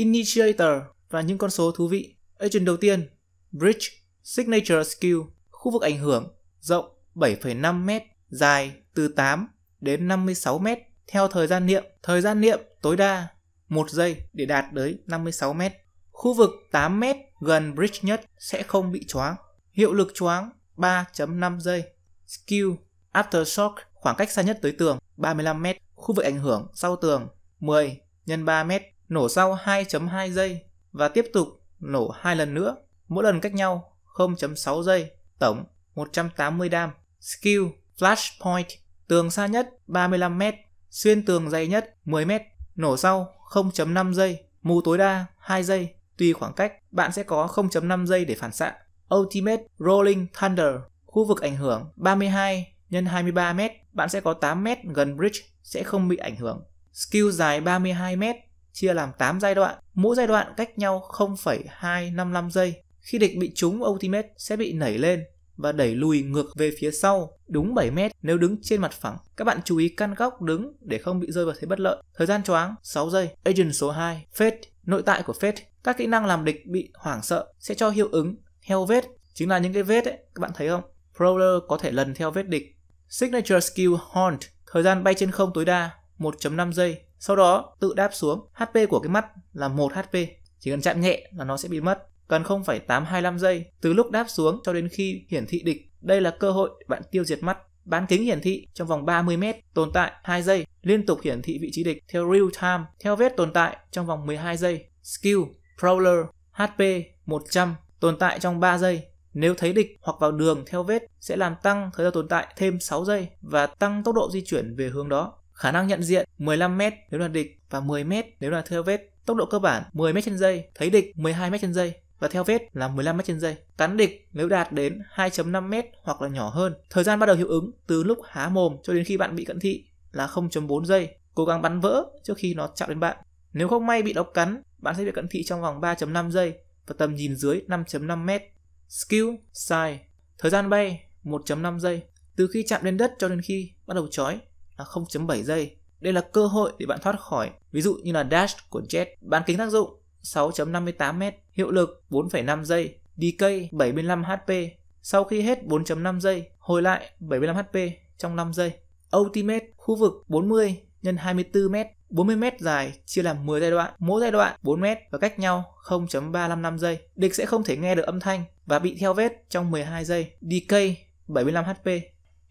Initiator và những con số thú vị. Agent đầu tiên, Bridge, Signature Skill, khu vực ảnh hưởng, rộng 7,5m, dài từ 8 đến 56m theo thời gian niệm. Thời gian niệm tối đa 1 giây để đạt tới 56m. Khu vực 8m gần bridge nhất sẽ không bị choáng. Hiệu lực choáng 3.5 giây. Skill Aftershock khoảng cách xa nhất tới tường 35m. Khu vực ảnh hưởng sau tường 10 x 3m nổ sau 2.2 giây và tiếp tục nổ hai lần nữa, mỗi lần cách nhau 0.6 giây, tổng 180 đam. Skill flash point tường xa nhất 35 m, xuyên tường dày nhất 10 m, nổ sau 0.5 giây, mù tối đa 2 giây, tùy khoảng cách, bạn sẽ có 0.5 giây để phản xạ. Ultimate Rolling Thunder, khu vực ảnh hưởng 32 x 23 m, bạn sẽ có 8 m gần bridge sẽ không bị ảnh hưởng. Skill dài 32 mét chia làm 8 giai đoạn, mỗi giai đoạn cách nhau 0,255 giây. Khi địch bị trúng Ultimate sẽ bị nảy lên và đẩy lùi ngược về phía sau đúng 7 mét nếu đứng trên mặt phẳng. Các bạn chú ý căn góc đứng để không bị rơi vào thế bất lợi. Thời gian choáng 6 giây. Agent số 2, Fate, nội tại của Fate. Các kỹ năng làm địch bị hoảng sợ sẽ cho hiệu ứng heo vết, chính là những cái vết ấy, các bạn thấy không? Prowler có thể lần theo vết địch. Signature skill Haunt, thời gian bay trên không tối đa 1.5 giây sau đó tự đáp xuống, HP của cái mắt là 1 HP, chỉ cần chạm nhẹ là nó sẽ bị mất. Cần 0,825 giây từ lúc đáp xuống cho đến khi hiển thị địch. Đây là cơ hội bạn tiêu diệt mắt. Bán kính hiển thị trong vòng 30 m tồn tại 2 giây, liên tục hiển thị vị trí địch theo real time, theo vết tồn tại trong vòng 12 giây. Skill Prowler HP 100 tồn tại trong 3 giây. Nếu thấy địch hoặc vào đường theo vết sẽ làm tăng thời gian tồn tại thêm 6 giây và tăng tốc độ di chuyển về hướng đó. Khả năng nhận diện 15m nếu là địch và 10m nếu là theo vết. Tốc độ cơ bản 10m trên giây, thấy địch 12m trên giây và theo vết là 15m trên giây. Cắn địch nếu đạt đến 2.5m hoặc là nhỏ hơn. Thời gian bắt đầu hiệu ứng từ lúc há mồm cho đến khi bạn bị cận thị là 0.4 giây. Cố gắng bắn vỡ trước khi nó chạm đến bạn. Nếu không may bị độc cắn, bạn sẽ bị cận thị trong vòng 3.5 giây và tầm nhìn dưới 5.5m. Skill Size Thời gian bay 1.5 giây. Từ khi chạm đến đất cho đến khi bắt đầu chói là 0.7 giây. Đây là cơ hội để bạn thoát khỏi, ví dụ như là dash của Jet, bán kính tác dụng 6.58m, hiệu lực 4,5 giây, decay 75 HP. Sau khi hết 4.5 giây, hồi lại 75 HP trong 5 giây. Ultimate khu vực 40 x 24m, 40m dài chia làm 10 giai đoạn, mỗi giai đoạn 4m và cách nhau 0.355 giây. Địch sẽ không thể nghe được âm thanh và bị theo vết trong 12 giây. Decay 75 HP.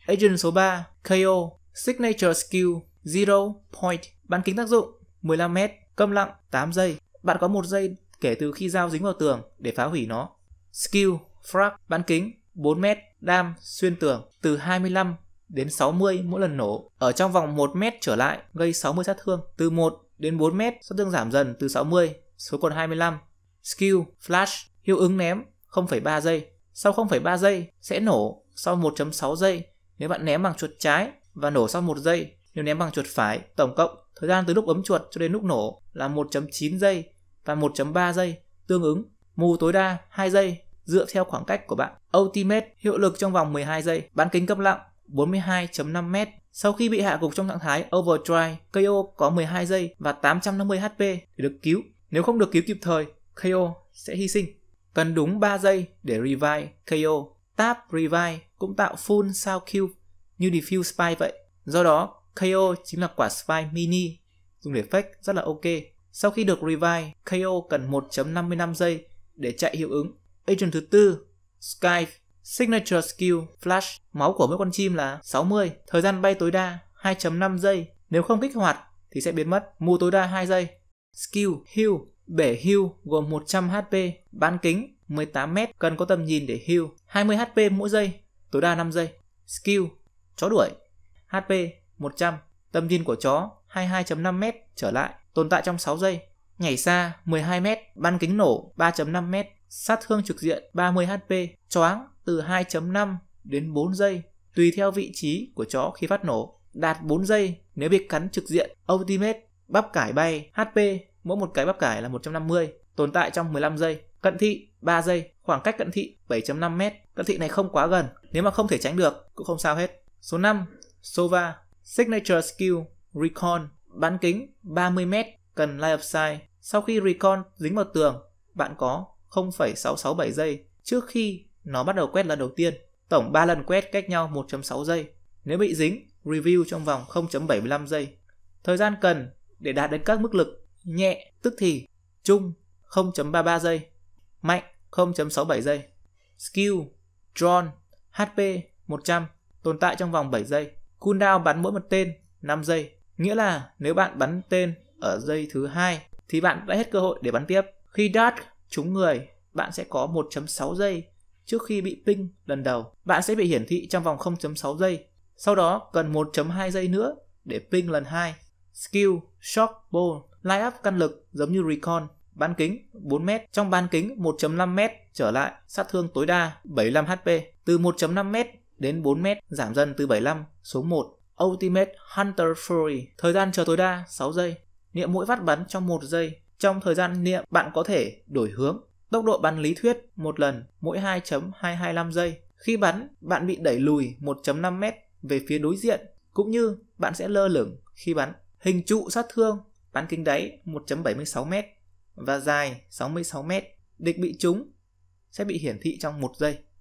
Agent số 3 KO Signature Skill Zero Point Bán kính tác dụng 15m, câm lặng 8 giây. Bạn có 1 giây kể từ khi dao dính vào tường để phá hủy nó. Skill Frag Bán kính 4m, đam xuyên tường từ 25 đến 60 mỗi lần nổ. Ở trong vòng 1m trở lại gây 60 sát thương. Từ 1 đến 4m sát thương giảm dần từ 60 xuống còn 25. Skill Flash Hiệu ứng ném 0,3 giây. Sau 0,3 giây sẽ nổ sau 1.6 giây nếu bạn ném bằng chuột trái và nổ sau 1 giây. Nếu ném bằng chuột phải, tổng cộng thời gian từ lúc ấm chuột cho đến lúc nổ là 1.9 giây và 1.3 giây tương ứng. Mù tối đa 2 giây dựa theo khoảng cách của bạn. Ultimate hiệu lực trong vòng 12 giây, bán kính cấp lặng 42.5m. Sau khi bị hạ gục trong trạng thái Overdrive, KO có 12 giây và 850 HP để được cứu. Nếu không được cứu kịp thời, KO sẽ hy sinh. Cần đúng 3 giây để revive KO. tap Revive cũng tạo full sao cube như Diffuse Spy vậy. Do đó, KO chính là quả Spy mini dùng để fake rất là ok. Sau khi được revive, KO cần 1.55 giây để chạy hiệu ứng. Agent thứ tư, sky Signature Skill, Flash, máu của mỗi con chim là 60, thời gian bay tối đa 2.5 giây. Nếu không kích hoạt thì sẽ biến mất, mù tối đa 2 giây. Skill, Heal, bể Heal gồm 100 HP, bán kính 18m, cần có tầm nhìn để Heal, 20 HP mỗi giây, tối đa 5 giây. Skill, Chó đuổi HP 100 Tầm nhìn của chó 22.5m trở lại Tồn tại trong 6 giây Nhảy xa 12m Bắn kính nổ 3.5m Sát thương trực diện 30 HP Choáng từ 2.5 đến 4 giây Tùy theo vị trí của chó khi phát nổ Đạt 4 giây nếu bị cắn trực diện Ultimate Bắp cải bay HP Mỗi một cái bắp cải là 150 Tồn tại trong 15 giây Cận thị 3 giây Khoảng cách cận thị 7.5m Cận thị này không quá gần Nếu mà không thể tránh được cũng không sao hết Số 5. Sova Signature Skill Recon Bán kính 30m cần Line of Sight Sau khi Recon dính vào tường, bạn có 0,667 giây trước khi nó bắt đầu quét lần đầu tiên. Tổng 3 lần quét cách nhau 1.6 giây. Nếu bị dính, review trong vòng 0.75 giây. Thời gian cần để đạt đến các mức lực nhẹ tức thì, trung 0.33 giây, mạnh 0.67 giây. Skill Drawn HP 100 tồn tại trong vòng 7 giây. Cooldown bắn mỗi một tên 5 giây. Nghĩa là nếu bạn bắn tên ở giây thứ hai thì bạn đã hết cơ hội để bắn tiếp. Khi dart trúng người, bạn sẽ có 1.6 giây trước khi bị ping lần đầu. Bạn sẽ bị hiển thị trong vòng 0.6 giây. Sau đó cần 1.2 giây nữa để ping lần hai. Skill, shock, ball, line up căn lực giống như recon. Bán kính 4m, trong bán kính 1.5m trở lại, sát thương tối đa 75 HP. Từ 1.5m đến 4 mét, giảm dần từ 75 xuống 1. Ultimate Hunter Fury, thời gian chờ tối đa 6 giây. Niệm mũi vắt bắn trong 1 giây. Trong thời gian niệm, bạn có thể đổi hướng. Tốc độ bắn lý thuyết một lần mỗi 2.225 giây. Khi bắn, bạn bị đẩy lùi 1.5m về phía đối diện, cũng như bạn sẽ lơ lửng khi bắn. Hình trụ sát thương, bắn kính đáy 1.76m và dài 66m. Địch bị trúng sẽ bị hiển thị trong 1 giây.